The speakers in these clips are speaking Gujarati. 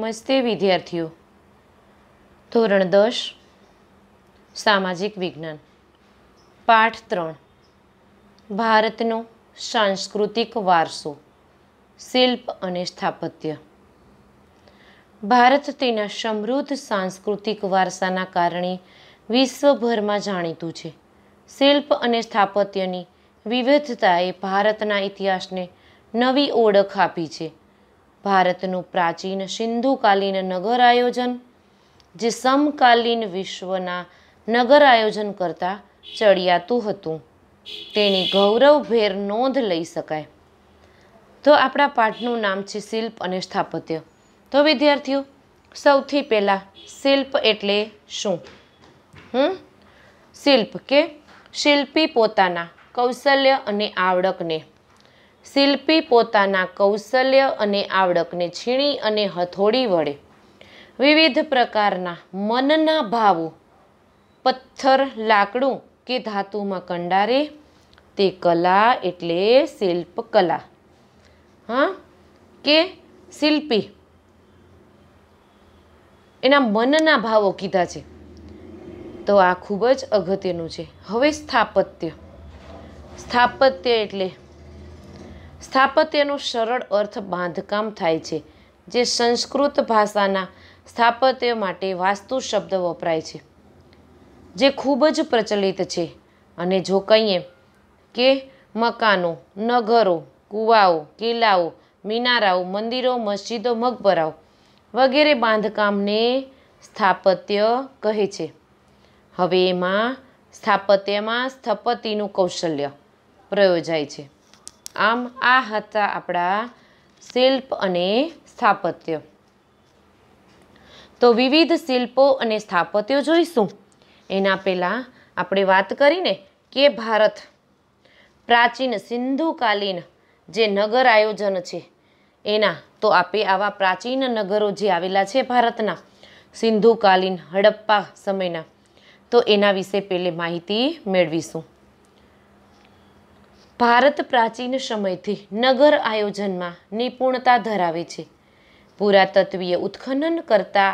નમસ્તે વિદ્યાર્થીઓ ધોરણ દસ સામાજિક વિજ્ઞાન પાઠ ત્રણ ભારતનો સાંસ્કૃતિક વારસો શિલ્પ અને સ્થાપત્ય ભારત તેના સમૃદ્ધ સાંસ્કૃતિક વારસાના કારણે વિશ્વભરમાં જાણીતું છે શિલ્પ અને સ્થાપત્યની વિવિધતાએ ભારતના ઇતિહાસને નવી ઓળખ આપી છે ભારતનું પ્રાચીન સિંધુકાલીન નગર આયોજન જે સમકાલીન વિશ્વના નગર આયોજન કરતાં ચડિયાતું હતું તેની ગૌરવભેર નોંધ લઈ શકાય તો આપણા પાઠનું નામ છે શિલ્પ અને સ્થાપત્ય તો વિદ્યાર્થીઓ સૌથી પહેલાં શિલ્પ એટલે શું હમ શિલ્પ કે શિલ્પી પોતાના કૌશલ્ય અને આવડકને શિલ્પી પોતાના કૌશલ્ય અને આવડકને છીણી અને હથોડી વડે વિવિધ પ્રકારના મનના ભાવો પથ્થર લાકડું કે ધાતુમાં કંડારે તે કલા એટલે શિલ્પકલા હા કે શિલ્પી એના મનના ભાવો કીધા છે તો આ ખૂબ જ અગત્યનું છે હવે સ્થાપત્ય સ્થાપત્ય એટલે સ્થાપત્યનું સરળ અર્થ બાંધકામ થાય છે જે સંસ્કૃત ભાષાના સ્થાપત્ય માટે વાસ્તુ શબ્દ વપરાય છે જે ખૂબ જ પ્રચલિત છે અને જો કહીએ કે મકાનો નગરો કૂવાઓ કિલ્લાઓ મિનારાઓ મંદિરો મસ્જિદો મકબરાઓ વગેરે બાંધકામને સ્થાપત્ય કહે છે હવે એમાં સ્થાપત્યમાં સ્થપતિનું કૌશલ્ય પ્રયોજાય છે આમ આ હતા આપણા શિલ્પ અને સ્થાપત્ય તો વિવિધ શિલ્પો અને સ્થાપત્યો જોઈશું એના પહેલાં આપણે વાત કરીને કે ભારત પ્રાચીન સિંધુકાલીન જે નગર આયોજન છે એના તો આપે આવા પ્રાચીન નગરો જે આવેલા છે ભારતના સિંધુકાલીન હડપ્પા સમયના તો એના વિશે પહેલે માહિતી મેળવીશું ભારત પ્રાચીન સમયથી નગર આયોજનમાં નિપુણતા ધરાવે છે પુરાતત્વીય ઉત્ખનન કરતા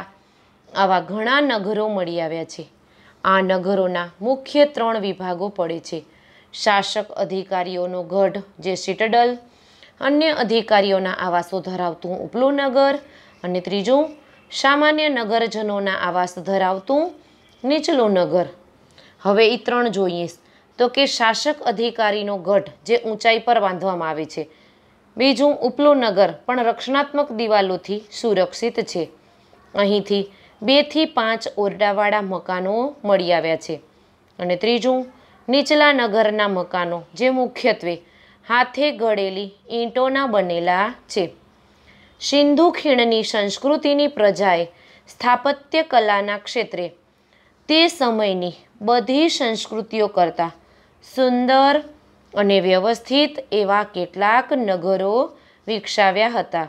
આવા ઘણા નગરો મળી આવ્યા છે આ નગરોના મુખ્ય ત્રણ વિભાગો પડે છે શાસક અધિકારીઓનો ગઢ જે સિટડલ અન્ય અધિકારીઓના આવાસો ધરાવતું ઉપલું નગર અને ત્રીજું સામાન્ય નગરજનોના આવાસ ધરાવતું નીચલું નગર હવે એ ત્રણ જોઈએ તો કે શાસક અધિકારીનો ગઢ જે ઊંચાઈ પર બાંધવામાં આવે છે બીજું ઉપલો નગર પણ રક્ષણાત્મક દિવાલોથી સુરક્ષિત છે અહીંથી બેથી પાંચ ઓરડાવાળા મકાનો મળી આવ્યા છે અને ત્રીજું નીચલા નગરના મકાનો જે મુખ્યત્વે હાથે ઘડેલી ઈંટોના બનેલા છે સિંધુ ખીણની સંસ્કૃતિની પ્રજાએ સ્થાપત્ય કલાના ક્ષેત્રે તે સમયની બધી સંસ્કૃતિઓ કરતાં સુંદર અને વ્યવસ્થિત એવા કેટલાક નગરો વિકસાવ્યા હતા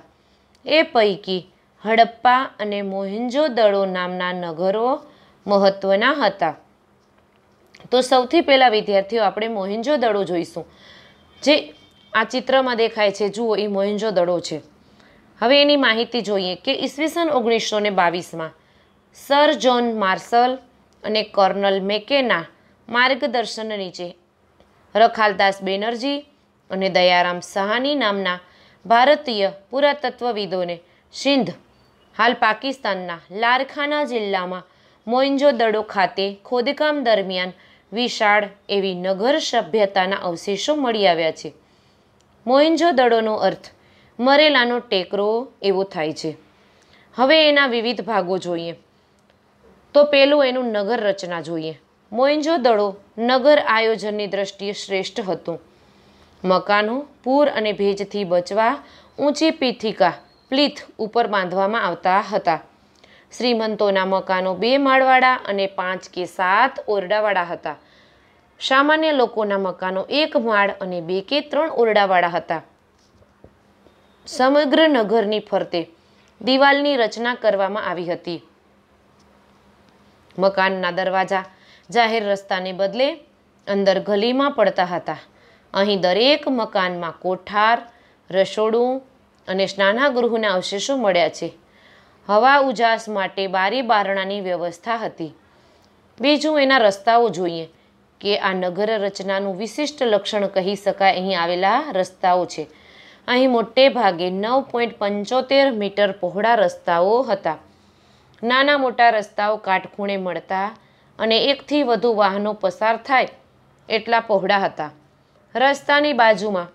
એ પૈકી હડપ્પા અને દળો નામના નગરો મહત્ત્વના હતા તો સૌથી પહેલાં વિદ્યાર્થીઓ આપણે દળો જોઈશું જે આ ચિત્રમાં દેખાય છે જુઓ એ મોહેન્જોદડો છે હવે એની માહિતી જોઈએ કે ઈસવીસન ઓગણીસો ને બાવીસમાં સર જોન માર્શલ અને કર્નલ મેકેના માર્ગદર્શન નીચે રખાલદાસ બેનર્જી અને દયારામ સહાની નામના ભારતીય પુરાતત્વવિદોને સિંધ હાલ પાકિસ્તાનના લારખાના જિલ્લામાં મોઇન્જોદડો ખાતે ખોદકામ દરમિયાન વિશાળ એવી નગર સભ્યતાના અવશેષો મળી આવ્યા છે મોઇન્જોદડોનો અર્થ મરેલાનો ટેકરો એવો થાય છે હવે એના વિવિધ ભાગો જોઈએ તો પેલું એનું નગર રચના જોઈએ મોઇન્જો મોઇંજોદડો નગર આયોજનની દ્રષ્ટિએ શ્રેષ્ઠ હતું મકાનો પૂર અને ભેજથી બચવા ઊંચી પીથિકા પ્લીથ ઉપર બાંધવામાં આવતા હતા શ્રીમંતોના મકાનો બે માળવાળા અને પાંચ કે સાત ઓરડાવાળા હતા સામાન્ય લોકોના મકાનો એક માળ અને બે કે ત્રણ ઓરડાવાળા હતા સમગ્ર નગરની ફરતે દિવાલની રચના કરવામાં આવી હતી મકાનના દરવાજા જાહેર રસ્તાને બદલે અંદર ગલીમાં પડતા હતા અહીં દરેક મકાનમાં કોઠાર રસોડું અને સ્નાનાગૃહના અવશેષો મળ્યા છે હવા ઉજાસ માટે બારી બારણાની વ્યવસ્થા હતી બીજું એના રસ્તાઓ જોઈએ કે આ નગર રચનાનું વિશિષ્ટ લક્ષણ કહી શકાય અહીં આવેલા રસ્તાઓ છે અહીં મોટે ભાગે નવ પોઈન્ટ પંચોતેર મીટર પહોળા રસ્તાઓ હતા નાના મોટા રસ્તાઓ કાટખૂણે મળતા અને એકથી વધુ વાહનો પસાર થાય એટલા પહોળા હતા રસ્તાની બાજુમાં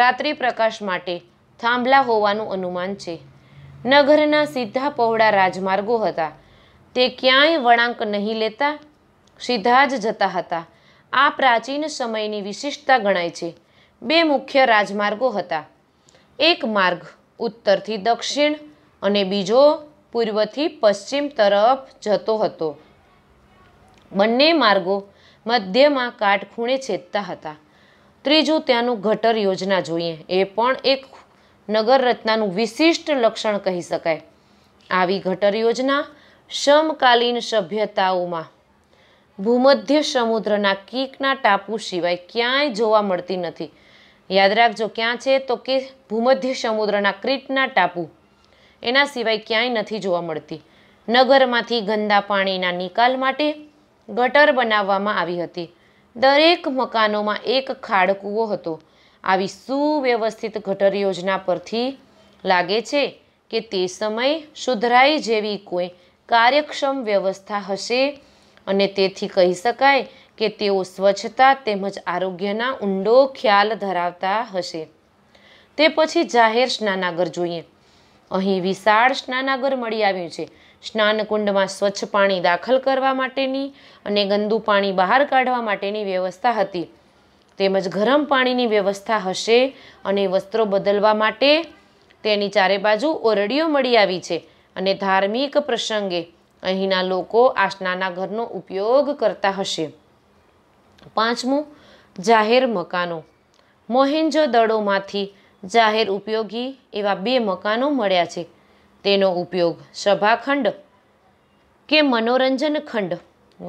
રાત્રિ પ્રકાશ માટે થાંભલા હોવાનું અનુમાન છે નગરના સીધા પહોળા રાજમાર્ગો હતા તે ક્યાંય વળાંક નહીં લેતા સીધા જ જતા હતા આ પ્રાચીન સમયની વિશિષ્ટતા ગણાય છે બે મુખ્ય રાજમાર્ગો હતા એક માર્ગ ઉત્તરથી દક્ષિણ અને બીજો પૂર્વથી પશ્ચિમ તરફ જતો હતો બંને માર્ગો મધ્યમાં કાટખૂણે છેદતા હતા ત્રીજું ત્યાંનું ગટર યોજના જોઈએ એ પણ એક નગરરત્નાનું વિશિષ્ટ લક્ષણ કહી શકાય આવી ગટર યોજના સમકાલીન સભ્યતાઓમાં ભૂમધ્ય સમુદ્રના કીકના ટાપુ સિવાય ક્યાંય જોવા મળતી નથી યાદ રાખજો ક્યાં છે તો કે ભૂમધ્ય સમુદ્રના ક્રીટના ટાપુ એના સિવાય ક્યાંય નથી જોવા મળતી નગરમાંથી ગંદા પાણીના નિકાલ માટે ગટર બનાવવામાં આવી હતી દરેક મકાનોમાં એક ખાડકૂવો હતો આવી સુવ્યવસ્થિત ગટર યોજના પરથી લાગે છે કે તે સમય સુધરાઈ જેવી કોઈ કાર્યક્ષમ વ્યવસ્થા હશે અને તેથી કહી શકાય કે તેઓ સ્વચ્છતા તેમજ આરોગ્યના ઊંડો ખ્યાલ ધરાવતા હશે તે પછી જાહેર સ્નાનાગર જોઈએ અહીં વિશાળ સ્નાનાગર મળી આવ્યું છે સ્નાનકુંડમાં સ્વચ્છ પાણી દાખલ કરવા માટેની અને ગંદુ પાણી બહાર કાઢવા માટેની વ્યવસ્થા હતી તેમજ ગરમ પાણીની વ્યવસ્થા હશે અને વસ્ત્રો બદલવા માટે તેની ચારે બાજુ ઓરડીઓ મળી આવી છે અને ધાર્મિક પ્રસંગે અહીંના લોકો આ ઘરનો ઉપયોગ કરતા હશે પાંચમું જાહેર મકાનો મોહેન્જો દડોમાંથી જાહેર ઉપયોગી એવા બે મકાનો મળ્યા છે તેનો ઉપયોગ સભાખંડ કે મનોરંજન ખંડ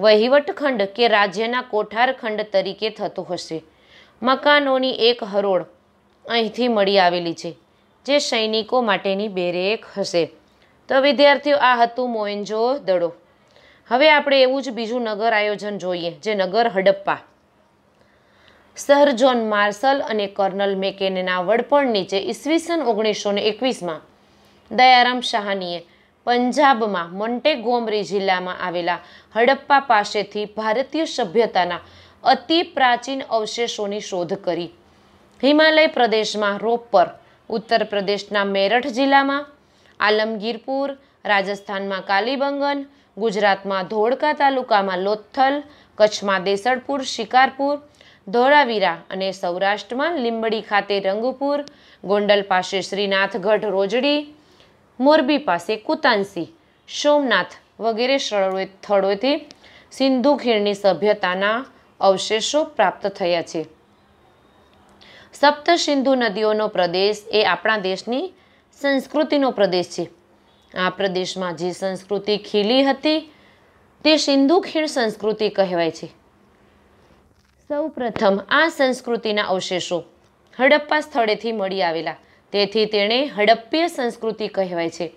વહીવટ ખંડ કે રાજ્યના કોઠાર ખંડ તરીકે થતો હશે મકાનોની એક હરોળ અહીંથી મળી આવેલી છે જે સૈનિકો માટેની બેરેક હશે તો વિદ્યાર્થીઓ આ હતું મોએન્જો દડો હવે આપણે એવું જ બીજું નગર આયોજન જોઈએ જે નગર હડપ્પા સર જ્હોન માર્શલ અને કર્નલ મેકેનના વડપણ નીચે ઈસવીસન ઓગણીસો ને એકવીસમાં દયારામ શાહનીએ પંજાબમાં મોન્ટેગોમરી જિલ્લામાં આવેલા હડપ્પા પાસેથી ભારતીય સભ્યતાના અતિ પ્રાચીન અવશેષોની શોધ કરી હિમાલય પ્રદેશમાં રોપર ઉત્તર પ્રદેશના મેરઠ જિલ્લામાં આલમગીરપુર રાજસ્થાનમાં કાલીબંગન ગુજરાતમાં ધોળકા તાલુકામાં લોથલ કચ્છમાં દેસરપુર શિકારપુર ધોળાવીરા અને સૌરાષ્ટ્રમાં લીંબડી ખાતે રંગપુર ગોંડલ પાસે શ્રીનાથગઢ રોજડી મોરબી પાસે કુતાંસી સોમનાથ વગેરે સ્થળોએથી સિંધુ ખીણની સભ્યતાના અવશેષો પ્રાપ્ત થયા છે સપ્ત સિંધુ નદીઓનો પ્રદેશ એ આપણા દેશની સંસ્કૃતિનો પ્રદેશ છે આ પ્રદેશમાં જે સંસ્કૃતિ ખીલી હતી તે સિંધુ ખીણ સંસ્કૃતિ કહેવાય છે સૌ પ્રથમ આ સંસ્કૃતિના અવશેષો હડપ્પા સ્થળેથી મળી આવેલા તેથી તેણે હડપ્પીય સંસ્કૃતિ કહેવાય છે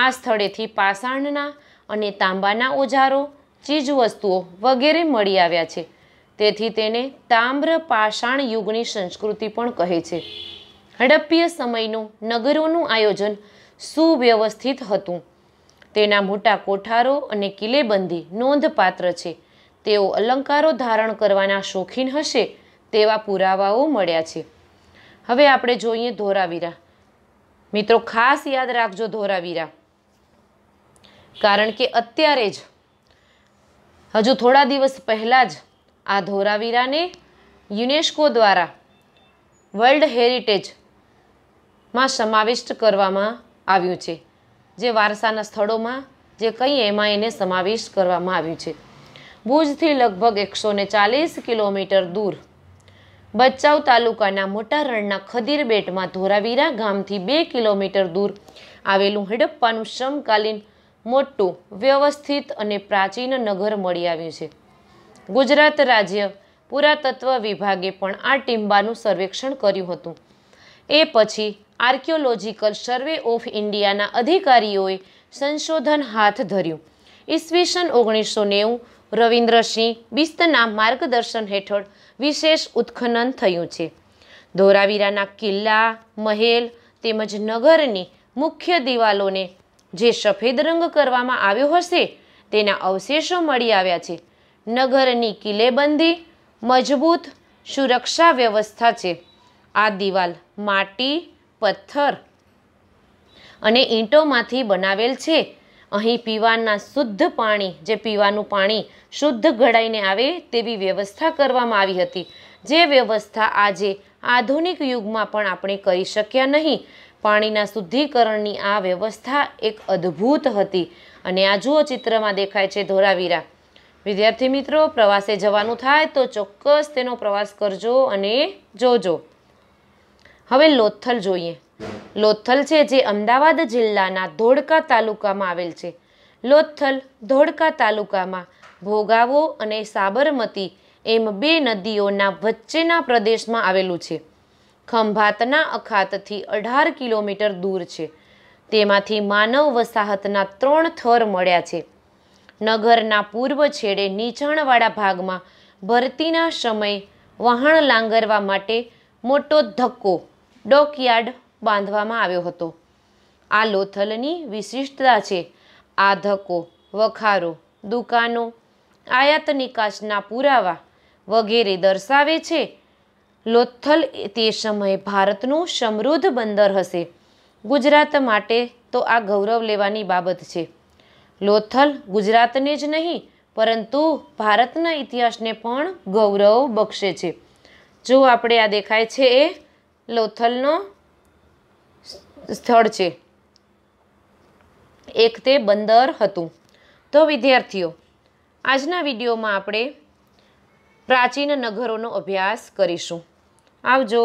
આ સ્થળેથી પાષાણના અને તાંબાના ઓજારો ચીજવસ્તુઓ વગેરે મળી આવ્યા છે તેથી તેને તામ્ર પાષાણ યુગની સંસ્કૃતિ પણ કહે છે હડપ્પીય સમયનું નગરોનું આયોજન સુવ્યવસ્થિત હતું તેના મોટા કોઠારો અને કિલ્લેબંધી નોંધપાત્ર છે તેઓ અલંકારો ધારણ કરવાના શોખીન હશે તેવા પુરાવાઓ મળ્યા છે હવે આપણે જોઈએ ધોરાવીરા મિત્રો ખાસ યાદ રાખજો ધોરાવીરા કારણ કે અત્યારે જ હજુ થોડા દિવસ પહેલાં જ આ ધોરાવીરાને યુનેસ્કો દ્વારા વર્લ્ડ હેરિટેજમાં સમાવિષ્ટ કરવામાં આવ્યું છે જે વારસાના સ્થળોમાં જે કંઈ એમાં એને સમાવિષ્ટ કરવામાં આવ્યું છે ભુજથી લગભગ એકસો ચાલીસ કિલોમીટર દૂર ભચાઉ તાલુકાના મોટા રણના ખદીરબેટમાં ધોરાવીરા ગામથી બે કિલોમીટર દૂર આવેલું હડપ્પાનું સમકાલીન મોટું વ્યવસ્થિત અને પ્રાચીન નગર મળી આવ્યું છે ગુજરાત રાજ્ય પુરાતત્વ વિભાગે પણ આ ટીંબાનું સર્વેક્ષણ કર્યું હતું એ પછી આર્કિયોલોજીકલ સર્વે ઓફ ઇન્ડિયાના અધિકારીઓએ સંશોધન હાથ ધર્યું ઈસવીસન ઓગણીસો નેવું રવિન્દ્રસિંહ બિસ્તના માર્ગદર્શન હેઠળ વિશેષ ઉત્ખનન થયું છે ધોરાવીરાના કિલ્લા મહેલ તેમજ નગરની મુખ્ય દિવાલોને જે સફેદ રંગ કરવામાં આવ્યો હશે તેના અવશેષો મળી આવ્યા છે નગરની કિલ્લેબંધી મજબૂત સુરક્ષા વ્યવસ્થા છે આ દિવાલ માટી પથ્થર અને ઈંટોમાંથી બનાવેલ છે અહીં પીવાના શુદ્ધ પાણી જે પીવાનું પાણી શુદ્ધ ઘડાઈને આવે તેવી વ્યવસ્થા કરવામાં આવી હતી જે વ્યવસ્થા આજે આધુનિક યુગમાં પણ આપણે કરી શક્યા નહીં પાણીના શુદ્ધિકરણની આ વ્યવસ્થા એક અદ્ભુત હતી અને આ જુઓ ચિત્રમાં દેખાય છે ધોરાવીરા વિદ્યાર્થી મિત્રો પ્રવાસે જવાનું થાય તો ચોક્કસ તેનો પ્રવાસ કરજો અને જોજો હવે લોથલ જોઈએ લોથલ છે જે અમદાવાદ જિલ્લાના ધોળકા તાલુકામાં આવેલ છે લોથલ ધોળકા તાલુકામાં ભોગાવો અને સાબરમતી એમ બે નદીઓના વચ્ચેના પ્રદેશમાં આવેલું છે ખંભાતના અખાતથી અઢાર કિલોમીટર દૂર છે તેમાંથી માનવ વસાહતના ત્રણ થર મળ્યા છે નગરના પૂર્વ છેડે નીચાણવાળા ભાગમાં ભરતીના સમયે વહાણ લાંગરવા માટે મોટો ધક્કો ડોકયાર્ડ બાંધવામાં આવ્યો હતો આ લોથલની વિશિષ્ટતા છે આ ધક્કો વખારો દુકાનો આયાત નિકાસના પુરાવા વગેરે દર્શાવે છે લોથલ તે સમયે ભારતનું સમૃદ્ધ બંદર હશે ગુજરાત માટે તો આ ગૌરવ લેવાની બાબત છે લોથલ ગુજરાતને જ નહીં પરંતુ ભારતના ઇતિહાસને પણ ગૌરવ બક્ષે છે જો આપણે આ દેખાય છે એ લોથલનો સ્થળ છે એક તે બંદર હતું તો વિદ્યાર્થીઓ આજના વિડીયોમાં આપણે પ્રાચીન નગરોનો અભ્યાસ કરીશું આવજો